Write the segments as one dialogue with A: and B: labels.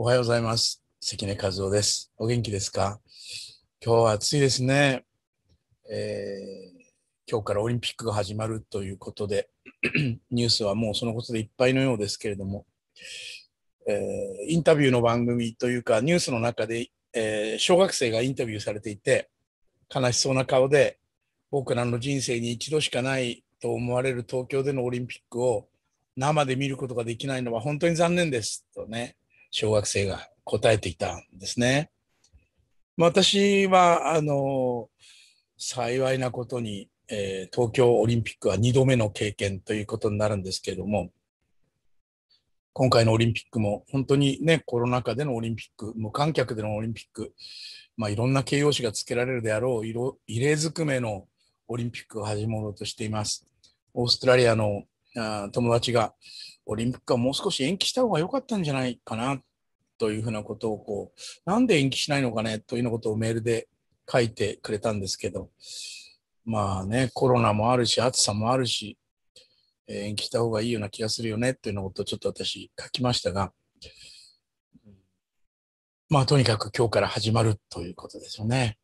A: おはようございます。関根和夫です。お元気ですか今日は暑いですね。えー、今日からオリンピックが始まるということで、ニュースはもうそのことでいっぱいのようですけれども、えー、インタビューの番組というか、ニュースの中で、えー、小学生がインタビューされていて、悲しそうな顔で、僕らの人生に一度しかないと思われる東京でのオリンピックを生で見ることができないのは本当に残念ですとね、小学生が答えていたんですね。ま私は、あの、幸いなことに、えー、東京オリンピックは2度目の経験ということになるんですけれども、今回のオリンピックも本当にね、コロナ禍でのオリンピック、無観客でのオリンピック、まあ、いろんな形容詞がつけられるであろう色、異例ずくめのオリンピックを始めようとしています。オーストラリアのあ友達が、オリンピックはもう少し延期した方が良かったんじゃないかなっというふうなことをこう、なんで延期しないのかねというようなことをメールで書いてくれたんですけど、まあね、コロナもあるし、暑さもあるし、えー、延期した方がいいような気がするよねというようなことをちょっと私書きましたが、まあとにかく今日から始まるということですよね。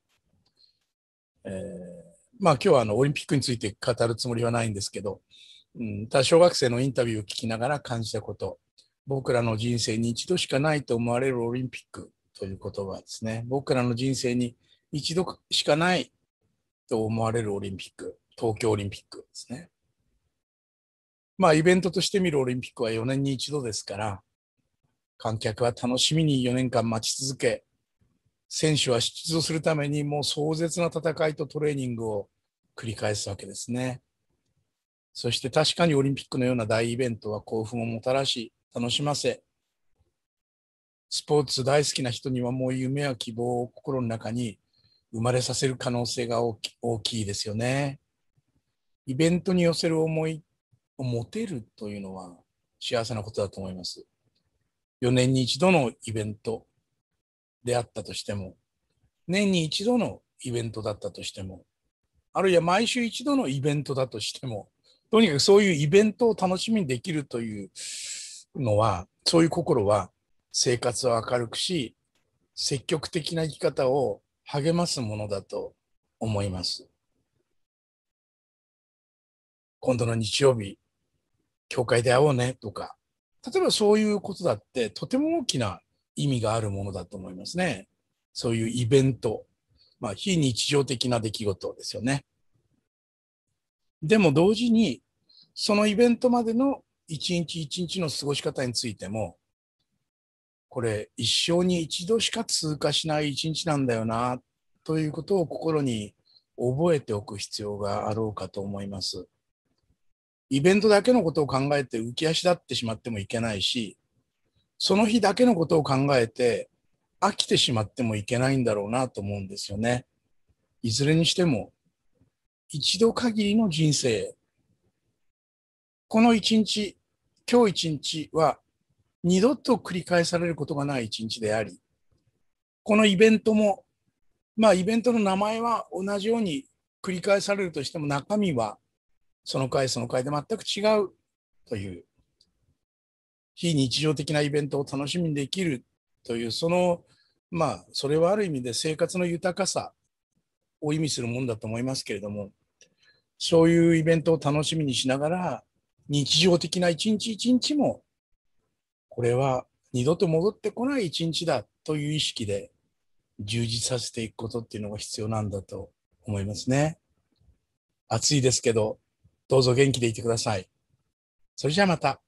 A: えー、まあ今日はあのオリンピックについて語るつもりはないんですけど、うん、ただ小学生のインタビューを聞きながら感じたこと、僕らの人生に一度しかないと思われるオリンピックという言葉ですね。僕らの人生に一度しかないと思われるオリンピック、東京オリンピックですね。まあ、イベントとして見るオリンピックは4年に一度ですから、観客は楽しみに4年間待ち続け、選手は出場するためにもう壮絶な戦いとトレーニングを繰り返すわけですね。そして確かにオリンピックのような大イベントは興奮をもたらし、楽しませ、スポーツ大好きな人にはもう夢や希望を心の中に生まれさせる可能性が大きいですよね。イベントに寄せる思いを持てるというのは幸せなことだと思います。4年に一度のイベントであったとしても、年に一度のイベントだったとしても、あるいは毎週一度のイベントだとしても、とにかくそういうイベントを楽しみにできるというのは、そういう心は生活を明るくし、積極的な生き方を励ますものだと思います。今度の日曜日、教会で会おうねとか、例えばそういうことだってとても大きな意味があるものだと思いますね。そういうイベント、まあ非日常的な出来事ですよね。でも同時に、そのイベントまでの一日一日の過ごし方についても、これ一生に一度しか通過しない一日なんだよな、ということを心に覚えておく必要があろうかと思います。イベントだけのことを考えて浮き足立ってしまってもいけないし、その日だけのことを考えて飽きてしまってもいけないんだろうなと思うんですよね。いずれにしても、一度限りの人生この一日、今日一日は二度と繰り返されることがない一日であり、このイベントも、まあイベントの名前は同じように繰り返されるとしても中身はその回その回で全く違うという非日常的なイベントを楽しみにできるというそのまあそれはある意味で生活の豊かさを意味するもんだと思いますけれどもそういうイベントを楽しみにしながら日常的な一日一日も、これは二度と戻ってこない一日だという意識で充実させていくことっていうのが必要なんだと思いますね。暑いですけど、どうぞ元気でいてください。それじゃあまた。